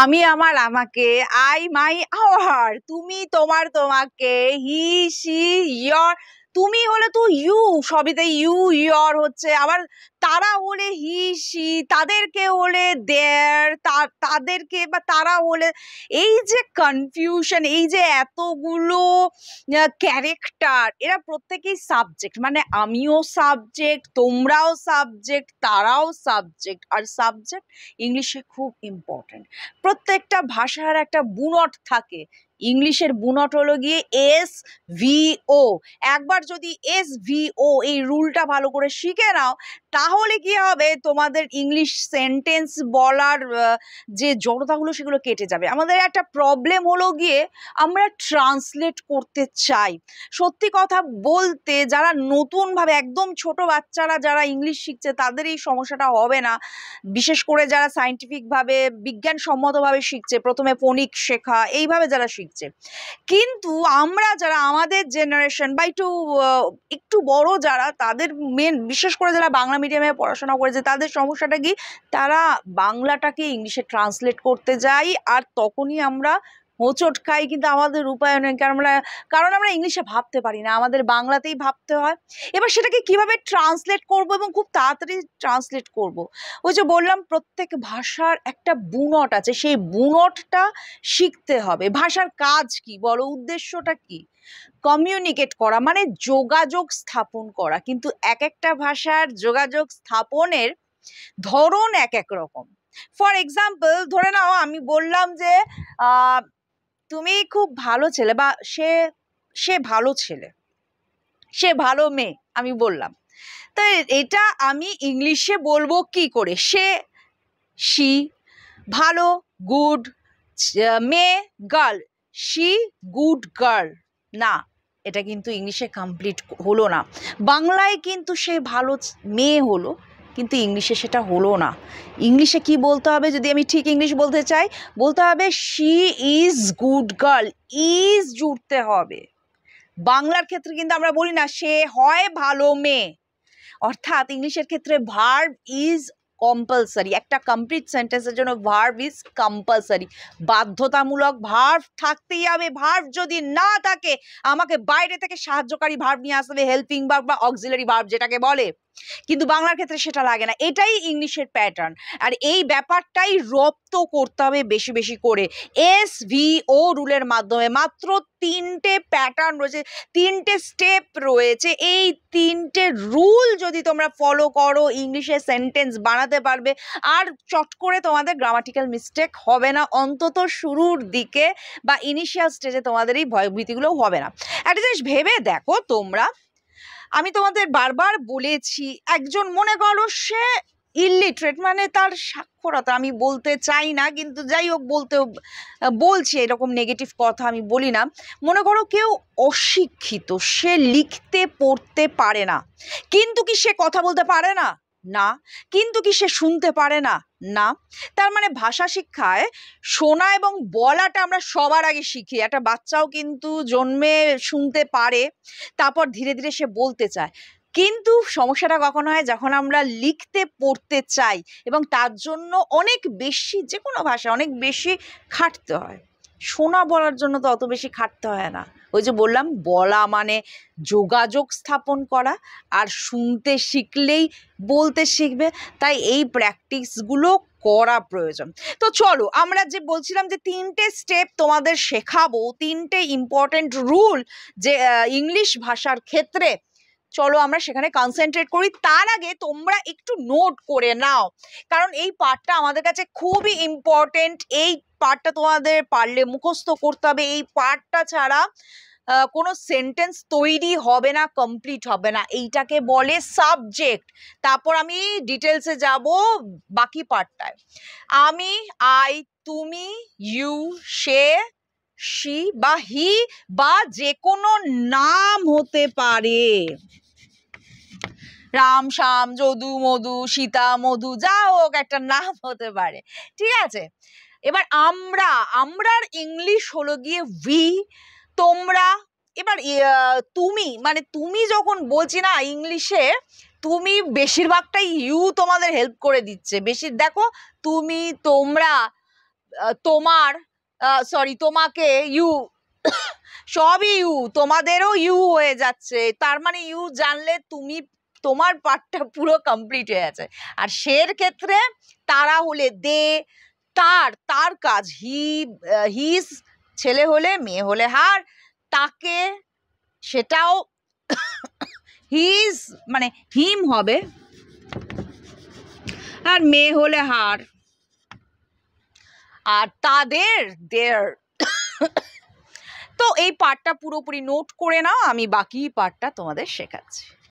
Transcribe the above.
আমি আমার আমাকে আই মাই আওয়ার তুমি তোমার তোমাকে হি শি ইয়র তুমি হলে তো ইউ সবইতে ইউ ইয়র হচ্ছে আবার তারা ওলে হিসি তাদেরকে ওলে দেয়ার তাদেরকে বা তারা ওলে এই যে কনফিউশন এই যে এতগুলো ক্যারেক্টার এরা প্রত্যেকেই সাবজেক্ট মানে আমিও সাবজেক্ট তোমরাও সাবজেক্ট তারাও সাবজেক্ট আর সাবজেক্ট ইংলিশে খুব ইম্পর্টেন্ট প্রত্যেকটা ভাষার একটা বুনট থাকে ইংলিশের বুনট হলো গিয়ে এস ভিও একবার যদি এস ভিও এই রুলটা ভালো করে শিখে নাও তা তাহলে কি হবে তোমাদের ইংলিশ সেন্টেন্স বলার যে জড়তাগুলো সেগুলো কেটে যাবে আমাদের একটা প্রবলেম হলো গিয়ে আমরা ট্রান্সলেট করতে চাই সত্যি কথা বলতে যারা নতুনভাবে একদম ছোট বাচ্চারা যারা ইংলিশ শিখছে তাদের এই সমস্যাটা হবে না বিশেষ করে যারা সাইন্টিফিকভাবে বিজ্ঞানসম্মতভাবে শিখছে প্রথমে ফোনিক শেখা এইভাবে যারা শিখছে কিন্তু আমরা যারা আমাদের জেনারেশন বা একটু একটু বড় যারা তাদের মেন বিশেষ করে যারা বাংলা মিডিয়াম মাধ্যমে পড়াশোনা করেছে তাদের সমস্যাটা কি তারা বাংলাটাকে ইংলিশে ট্রান্সলেট করতে যাই আর তখনই আমরা হোঁচট খাই কিন্তু আমাদের উপায় নেই কারণ আমরা কারণ আমরা ইংলিশে ভাবতে পারি না আমাদের বাংলাতেই ভাবতে হয় এবার সেটাকে কিভাবে ট্রান্সলেট করব এবং খুব তাড়াতাড়ি ট্রান্সলেট করব। ওই যে বললাম প্রত্যেক ভাষার একটা বুনট আছে সেই বুনটটা শিখতে হবে ভাষার কাজ কি বলো উদ্দেশ্যটা কি কমিউনিকেট করা মানে যোগাযোগ স্থাপন করা কিন্তু এক একটা ভাষার যোগাযোগ স্থাপনের ধরন এক এক রকম ফর এক্সাম্পল ধরে নাও আমি বললাম যে তুমি খুব ভালো ছেলে বা সে সে ভালো ছেলে সে ভালো মেয়ে আমি বললাম তো এটা আমি ইংলিশে বলবো কি করে সে শি ভালো গুড মেয়ে গার্ল শি গুড গার্ল না এটা কিন্তু ইংলিশে কমপ্লিট হলো না বাংলায় কিন্তু সে ভালো মেয়ে হলো কিন্তু ইংলিশে সেটা হলো না ইংলিশে কি বলতে হবে যদি আমি ঠিক ইংলিশ বলতে চাই বলতে হবে she is good girl is জুড়তে হবে বাংলার ক্ষেত্রে কিন্তু আমরা বলি না সে হয় ভালো মেয়ে অর্থাৎ ইংলিশের ক্ষেত্রে ভার্ব ইজ কম্পালসারি একটা কমপ্লিট সেন্টেন্সের জন্য ভার্ভ ইজ কম্পালসারি বাধ্যতামূলক ভার্ভ থাকতেই হবে ভার্ভ যদি না থাকে আমাকে বাইরে থেকে সাহায্যকারী ভার্ভ নিয়ে আসতে হবে হেল্পিং ভার্ভ বা অক্সিলারি ভার্ভ যেটাকে বলে কিন্তু বাংলার ক্ষেত্রে সেটা লাগে না এটাই ইংলিশের প্যাটার্ন আর এই ব্যাপারটাই রপ্ত করতে হবে বেশি বেশি করে এস ভি ও রুলের মাধ্যমে মাত্র তিনটে প্যাটার্ন রয়েছে তিনটে স্টেপ রয়েছে এই তিনটে রুল যদি তোমরা ফলো করো ইংলিশে সেন্টেন্স বানাতে পারবে আর চট করে তোমাদের গ্রামাটিক্যাল মিস্টেক হবে না অন্তত শুরুর দিকে বা ইনিশিয়াল স্টেজে তোমাদের এই ভয়ভীতিগুলো হবে না একটা জিনিস ভেবে দেখো তোমরা আমি তোমাদের বারবার বলেছি একজন মনে করো সে ইলিটারেট মানে তার সাক্ষরতা আমি বলতে চাই না কিন্তু যাই হোক বলতে বলছি এরকম নেগেটিভ কথা আমি বলি না মনে করো কেউ অশিক্ষিত সে লিখতে পড়তে পারে না কিন্তু কি সে কথা বলতে পারে না না কিন্তু কি সে শুনতে পারে না না তার মানে ভাষা শিক্ষায় শোনা এবং বলাটা আমরা সবার আগে শিখি একটা বাচ্চাও কিন্তু জন্মে শুনতে পারে তারপর ধীরে ধীরে সে বলতে চায় কিন্তু সমস্যাটা কখন হয় যখন আমরা লিখতে পড়তে চাই এবং তার জন্য অনেক বেশি যে কোনো ভাষা অনেক বেশি খাটতে হয় শোনা বলার জন্য তো অত বেশি খাটতে হয় না ওই যে বললাম বলা মানে যোগাযোগ স্থাপন করা আর শুনতে শিখলেই বলতে শিখবে তাই এই প্র্যাকটিসগুলো করা প্রয়োজন তো চলো আমরা যে বলছিলাম যে তিনটে স্টেপ তোমাদের শেখাবো তিনটে ইম্পর্ট্যান্ট রুল যে ইংলিশ ভাষার ক্ষেত্রে চলো আমরা সেখানে কনসেন্ট্রেট করি তার আগে তোমরা একটু নোট করে নাও কারণ এই পার্টটা আমাদের কাছে খুবই ইম্পর্টেন্ট এই পার্টটা তোমাদের পারলে মুখস্থ করতে হবে এই পার্টটা ছাড়া কোনো সেন্টেন্স তৈরি হবে না কমপ্লিট হবে না এইটাকে বলে সাবজেক্ট তারপর আমি ডিটেলসে যাব বাকি পার্টটায় আমি আই তুমি ইউ সে সি বা হি বা যে কোনো নাম হতে পারে রাম শ্যাম যদু মধু সীতা মধু যা হোক একটা নাম হতে পারে ঠিক আছে এবার আমরা আমরার ইংলিশ হলো গিয়ে ভি তোমরা এবার তুমি মানে তুমি যখন বলছি না ইংলিশে তুমি বেশিরভাগটাই ইউ তোমাদের হেল্প করে দিচ্ছে বেশি দেখো তুমি তোমরা তোমার সরি তোমাকে ইউ সবই ইউ তোমাদেরও ইউ হয়ে যাচ্ছে তার মানে ইউ জানলে তুমি তোমার পার্টটা পুরো কমপ্লিট হয়ে আছে আর সের ক্ষেত্রে তারা হলে দে তার তার কাজ হি হিস ছেলে হলে মেয়ে হলে হার তাকে সেটাও হিজ মানে হিম হবে আর মেয়ে হলে হার আর তাদের দেয়ার তো এই পার্টটা পুরোপুরি নোট করে নাও আমি বাকি পার্টটা তোমাদের শেখাচ্ছি